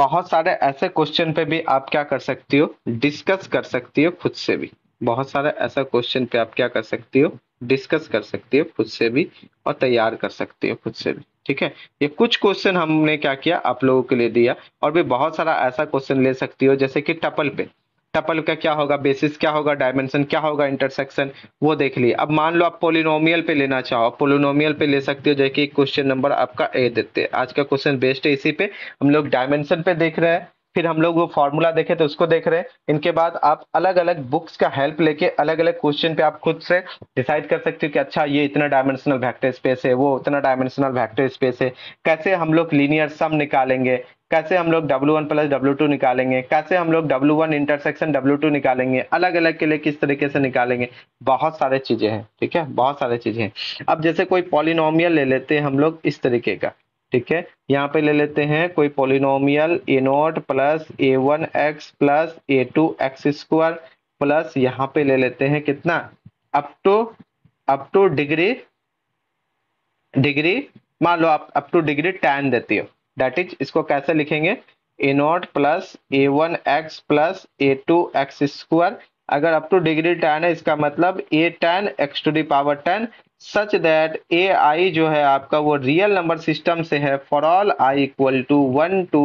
बहुत सारे ऐसे क्वेश्चन पे भी आप क्या कर सकती हो डिस्कस कर सकती हो खुद से भी बहुत सारे ऐसा क्वेश्चन पे आप क्या कर सकती हो डिस्कस कर सकती हो खुद से भी और तैयार कर सकती हो खुद से भी ठीक है ये कुछ क्वेश्चन हमने क्या किया आप लोगों के लिए दिया और भी बहुत सारा ऐसा क्वेश्चन ले सकती हो जैसे कि टपल पे टपल का क्या होगा बेसिस क्या होगा डायमेंशन क्या होगा इंटरसेक्शन वो देख लिए अब मान लो आप पोलिनोमियल पे लेना चाहो पोलिनोमियल पे ले सकते हो जो कि क्वेश्चन नंबर आपका ए देते हैं आज का क्वेश्चन बेस्ट है इसी पे हम लोग डायमेंशन पे देख रहे हैं फिर हम लोग वो फॉर्मूला देखे तो उसको देख रहे हैं इनके बाद आप अलग अलग बुक्स का हेल्प लेके अलग अलग क्वेश्चन पे आप खुद से डिसाइड कर सकते हो कि अच्छा ये इतना डायमेंशनल वेक्टर स्पेस है वो उतना डायमेंशनल वेक्टर स्पेस है कैसे हम लोग लीनियर सम निकालेंगे कैसे हम लोग W1 वन प्लस डब्ल्यू निकालेंगे कैसे हम लोग W1 वन इंटरसेक्शन W2 निकालेंगे अलग अलग के लिए किस तरीके से निकालेंगे बहुत सारे चीजें हैं ठीक है बहुत सारे चीजें हैं अब जैसे कोई पॉलिनोमियल ले लेते हैं हम लोग इस तरीके का ठीक है यहाँ पे ले लेते हैं कोई polynomial A note plus A one x plus A two x square plus यहाँ पे ले लेते हैं कितना up to up to degree degree मान लो आप अप टू डिग्री टेन देती हो दैट इज इसको कैसे लिखेंगे a naught plus A one x plus A two x square अगर अप टू डिग्री टेन है इसका मतलब a ten x to the power ten such that a i जो है आपका वो रियल नंबर सिस्टम से है for all I equal to one two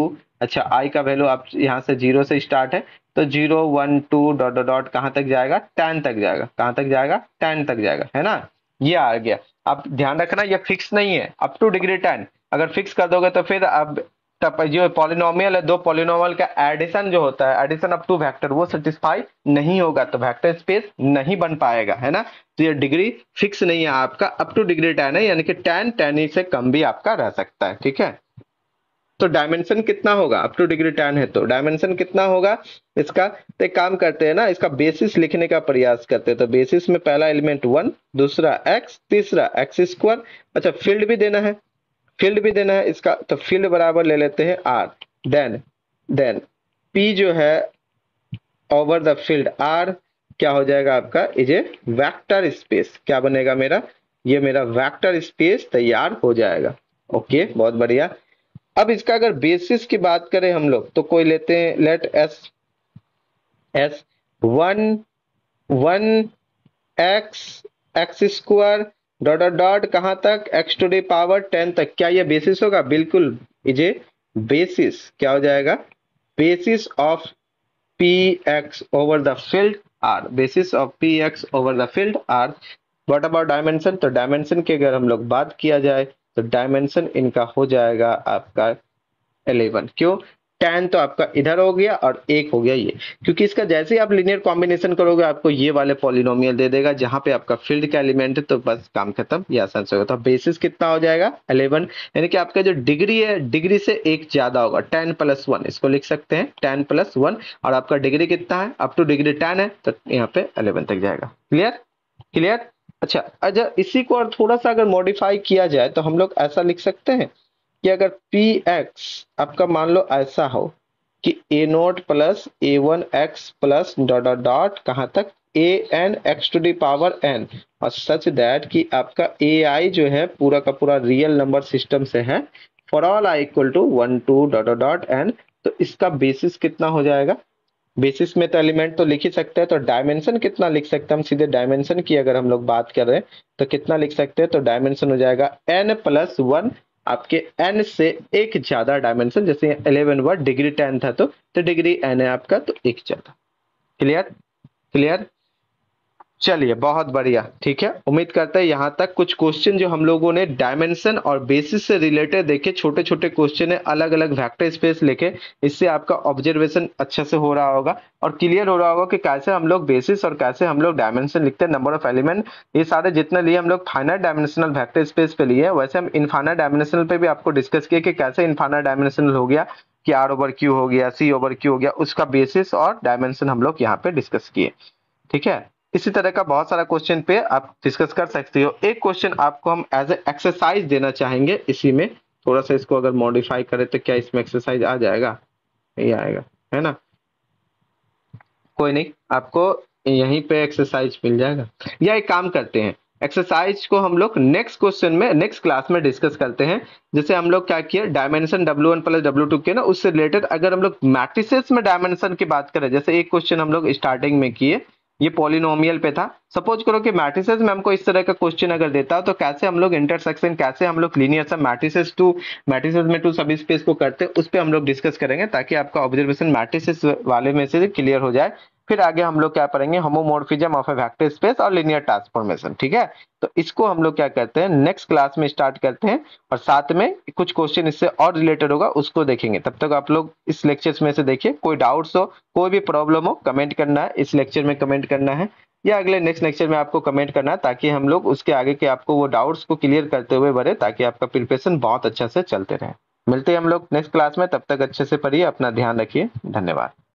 अच्छा आई का वैल्यू आप यहाँ से जीरो से स्टार्ट है तो zero one two dot dot कहाँ तक जाएगा टेन तक जाएगा कहाँ तक जाएगा टेन तक जाएगा है ना ये आ गया अब ध्यान रखना ये फिक्स नहीं है अप टू डिग्री टेन अगर फिक्स कर दोगे तो फिर अब तब जो पॉलिनोमियल है दो पॉलिनोमियल का एडिशन जो होता है एडिशन अप टू वेक्टर वो सेटिस्फाई नहीं होगा तो वेक्टर स्पेस नहीं बन पाएगा है ना तो ये डिग्री फिक्स नहीं है आपका अप टू डिग्री टेन है यानी कि टेन टेन से कम भी आपका रह सकता है ठीक है तो डायमेंशन कितना होगा अप टू डिग्री टेन है तो डायमेंशन कितना होगा इसका तो काम करते हैं ना इसका बेसिस लिखने का प्रयास करते हैं तो बेसिस में पहला एलिमेंट वन दूसरा एक्स तीसरा एक्स स्क्वायर अच्छा फील्ड भी देना है फील्ड भी देना है इसका तो फील्ड बराबर ले लेते हैं आर देन देन पी जो है ओवर द फील्ड आर क्या हो जाएगा आपका इज ए वैक्टर स्पेस क्या बनेगा मेरा ये मेरा वैक्टर स्पेस तैयार हो जाएगा ओके बहुत बढ़िया अब इसका अगर बेसिस की बात करें हम लोग तो कोई लेते हैं let s s one one x x square dot dot dot कहाँ तक x to the power ten तक क्या ये बेसिस होगा बिल्कुल इजे बेसिस क्या हो जाएगा basis of p x over the field R basis of p x over the field R what about dimension तो डायमेंशन की अगर हम लोग बात किया जाए तो डायमेंशन इनका हो जाएगा आपका 11 क्यों टेन तो आपका इधर हो गया और एक हो गया ये क्योंकि इसका जैसे ही आप लिनियर कॉम्बिनेशन करोगे आपको ये वाले पॉलिनोमियल दे देगा जहां पे आपका फील्ड का एलिमेंट है तो बस काम खत्म ये आसान से होता बेसिस तो कितना हो जाएगा अलेवन यानी कि आपका जो डिग्री है डिग्री से एक ज्यादा होगा टेन प्लस वन इसको लिख सकते हैं टेन प्लस वन और आपका डिग्री कितना है अप टू डिग्री टेन है तो यहाँ पे अलेवन तक जाएगा क्लियर क्लियर अच्छा अच्छा इसी को और थोड़ा सा अगर मॉडिफाई किया जाए तो हम लोग ऐसा लिख सकते हैं कि अगर पी एक्स आपका मान लो ऐसा हो कि a note plus A one x plus dot dot कहाँ तक a n x to the power n और सच दैट कि आपका ए आई जो है पूरा का पूरा रियल नंबर सिस्टम से है for all I equal to one two dot dot n तो इसका बेसिस कितना हो जाएगा बेसिस में तो एलिमेंट तो लिख ही सकते हैं तो डायमेंशन कितना लिख सकते हैं हम सीधे डायमेंशन की अगर हम लोग बात कर रहे हैं तो कितना लिख सकते हैं तो डायमेंशन हो जाएगा एन प्लस वन आपके एन से एक ज्यादा डायमेंशन जैसे इलेवन हुआ डिग्री टेन था तो, तो डिग्री एन है आपका तो एक ज्यादा क्लियर क्लियर चलिए बहुत बढ़िया ठीक है उम्मीद करते हैं यहाँ तक कुछ क्वेश्चन जो हम लोगों ने डायमेंशन और बेसिस से रिलेटेड देखे छोटे छोटे क्वेश्चन है अलग अलग वेक्टर स्पेस लेके इससे आपका ऑब्जर्वेशन अच्छे से हो रहा होगा और क्लियर हो रहा होगा कि कैसे हम लोग बेसिस और कैसे हम लोग डायमेंशन लिखते हैं नंबर ऑफ एलिमेंट ये सारे जितने लिए हम लोग फाइनल डायमेंशनल वैक्टर स्पेस पे लिए वैसे हम इनफाइनल डायमेंशनल पे भी आपको डिस्कस किया कि कैसे इनफाइनल डायमेंशनल हो गया कि आर ओवर क्यू हो गया सी ओवर क्यू हो गया उसका बेसिस और डायमेंशन हम लोग यहाँ पे डिस्कस किए ठीक है इसी तरह का बहुत सारा क्वेश्चन पे आप डिस्कस कर सकते हो एक क्वेश्चन आपको हम एज ए एक्सरसाइज देना चाहेंगे इसी में थोड़ा सा इसको अगर मॉडिफाई करें तो क्या इसमें एक्सरसाइज आ जाएगा नहीं आएगा है ना कोई नहीं आपको यहीं पे एक्सरसाइज मिल जाएगा या एक काम करते हैं एक्सरसाइज को हम लोग नेक्स्ट क्वेश्चन में नेक्स्ट क्लास में डिस्कस करते हैं जैसे हम लोग क्या किया dimension W one plus W two किया ना उससे रिलेटेड अगर हम लोग मैट्रिसेस में डायमेंशन की बात करें जैसे एक क्वेश्चन हम लोग स्टार्टिंग में किए ये पॉलिनोमियल पे था सपोज करो कि मैट्रिसेस में हमको इस तरह का क्वेश्चन अगर देता तो कैसे हम लोग इंटरसेक्शन कैसे हम लोग लीनियर सा मैट्रिसेस टू मैट्रिसेस में टू सब स्पेस को करते उस पर हम लोग डिस्कस करेंगे ताकि आपका ऑब्जर्वेशन मैट्रिसेस वाले में से क्लियर हो जाए फिर आगे हम लोग क्या पढ़ेंगे homomorphism of a vector space और लिनियर ट्रांसफॉर्मेशन ठीक है तो इसको हम लोग क्या करते हैं नेक्स्ट क्लास में स्टार्ट करते हैं और साथ में कुछ क्वेश्चन इससे और रिलेटेड होगा उसको देखेंगे तब तक आप लोग इस लेक्चर में से देखिए कोई डाउट्स हो कोई भी प्रॉब्लम हो कमेंट करना है इस लेक्चर में कमेंट करना है या अगले नेक्स्ट लेक्चर में आपको कमेंट करना है ताकि हम लोग उसके आगे के आपको वो डाउट्स को क्लियर करते हुए बढ़े ताकि आपका प्रिपरेशन बहुत अच्छा से चलते रहे मिलते हैं हम लोग नेक्स्ट क्लास में तब तक अच्छे से पढ़िए अपना ध्यान रखिए धन्यवाद